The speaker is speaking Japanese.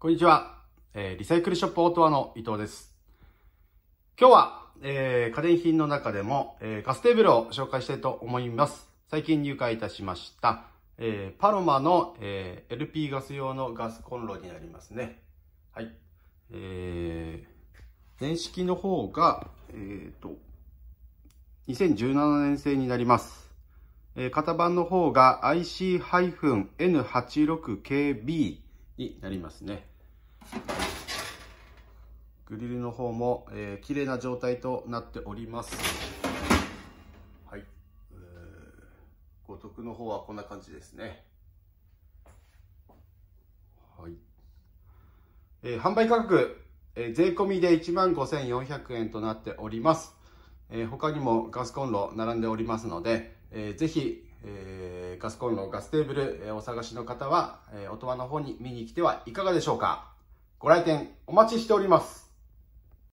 こんにちは、えー、リサイクルショップオートワの伊藤です。今日は、えー、家電品の中でも、えー、ガステーブルを紹介したいと思います。最近入会いたしました、えー、パロマの、えー、LP ガス用のガスコンロになりますね。はい。えー、電式の方が、えーと、2017年製になります。え型番の方が IC-N86KB になりますね。グリルの方も、えー、綺麗な状態となっております。はい。えー、五徳の方はこんな感じですね。はい。えー、販売価格、えー、税込みで15,400円となっております。えー、他にもガスコンロ並んでおりますので、えー、ぜひ、えーガスコンロ、ガステーブル、えお探しの方は、えー、音羽の方に見に来てはいかがでしょうかご来店お待ちしております。